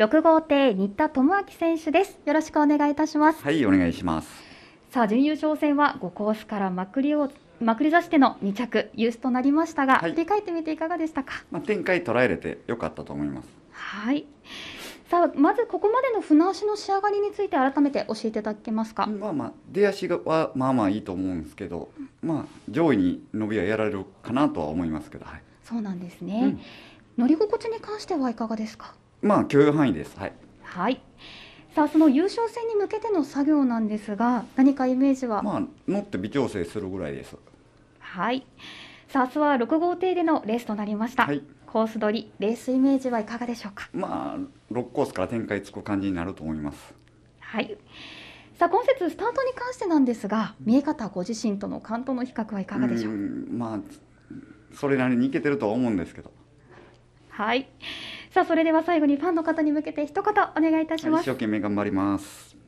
六号艇新田智明選手ですよろしくお願いいたしますはいお願いしますさあ準優勝戦は五コースからまくりをまくり指しての2着ユースとなりましたが、振り返ってみていかがでしたか、まあ、展開捉えれて良かったと思いますはいさあまずここまでの船足の仕上がりについて改めて教えていただけますか、まあまあ、出足はまあまあいいと思うんですけど、まあ、上位に伸びはやられるかなとは思いますけど、はい、そうなんですね、うん、乗り心地に関してはいかがですかまあ許容範囲です。はい。はい。さあその優勝戦に向けての作業なんですが、何かイメージは。まあ乗って微調整するぐらいです。はい。さあ明日は6号艇でのレースとなりました。はい、コース取りレースイメージはいかがでしょうか。まあ6コースから展開つく感じになると思います。はい。さあ今節スタートに関してなんですが、見え方ご自身との関東の比較はいかがでしょう。うまあそれなりにいけてるとは思うんですけど。はい。さあそれでは最後にファンの方に向けて一言お願いいたします一生懸命頑張ります